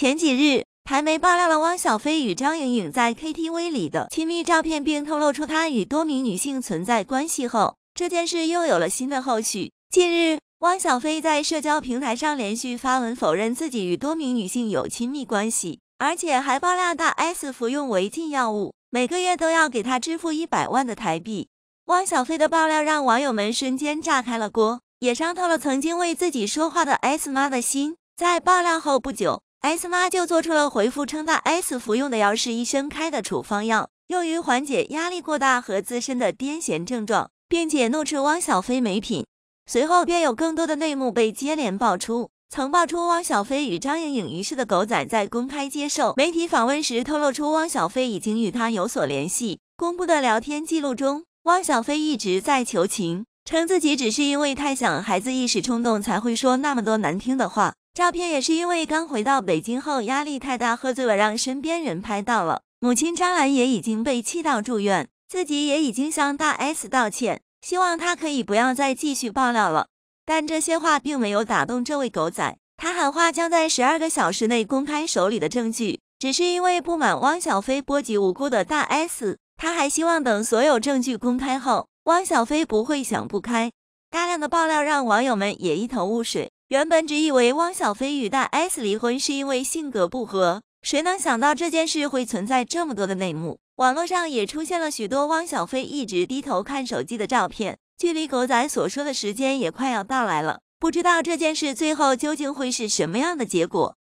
前几日，台媒爆料了汪小菲与张颖颖在 K T V 里的亲密照片，并透露出他与多名女性存在关系后，这件事又有了新的后续。近日，汪小菲在社交平台上连续发文否认自己与多名女性有亲密关系，而且还爆料大 S 服用违禁药物，每个月都要给他支付一百万的台币。汪小菲的爆料让网友们瞬间炸开了锅，也伤透了曾经为自己说话的 S 妈的心。在爆料后不久。S 妈就做出了回复，称大 S 服用的药是医生开的处方药，用于缓解压力过大和自身的癫痫症状，并且怒斥汪小菲没品。随后便有更多的内幕被接连爆出，曾爆出汪小菲与张颖颖一事的狗仔在公开接受媒体访问时，透露出汪小菲已经与他有所联系。公布的聊天记录中，汪小菲一直在求情，称自己只是因为太想孩子，一时冲动才会说那么多难听的话。照片也是因为刚回到北京后压力太大喝醉了，让身边人拍到了。母亲张兰也已经被气到住院，自己也已经向大 S 道歉，希望他可以不要再继续爆料了。但这些话并没有打动这位狗仔，他喊话将在十二个小时内公开手里的证据，只是因为不满汪小菲波及无辜的大 S，他还希望等所有证据公开后，汪小菲不会想不开。大量的爆料让网友们也一头雾水。原本只以为汪小菲与大 S 离婚是因为性格不合，谁能想到这件事会存在这么多的内幕？网络上也出现了许多汪小菲一直低头看手机的照片，距离狗仔所说的时间也快要到来了，不知道这件事最后究竟会是什么样的结果？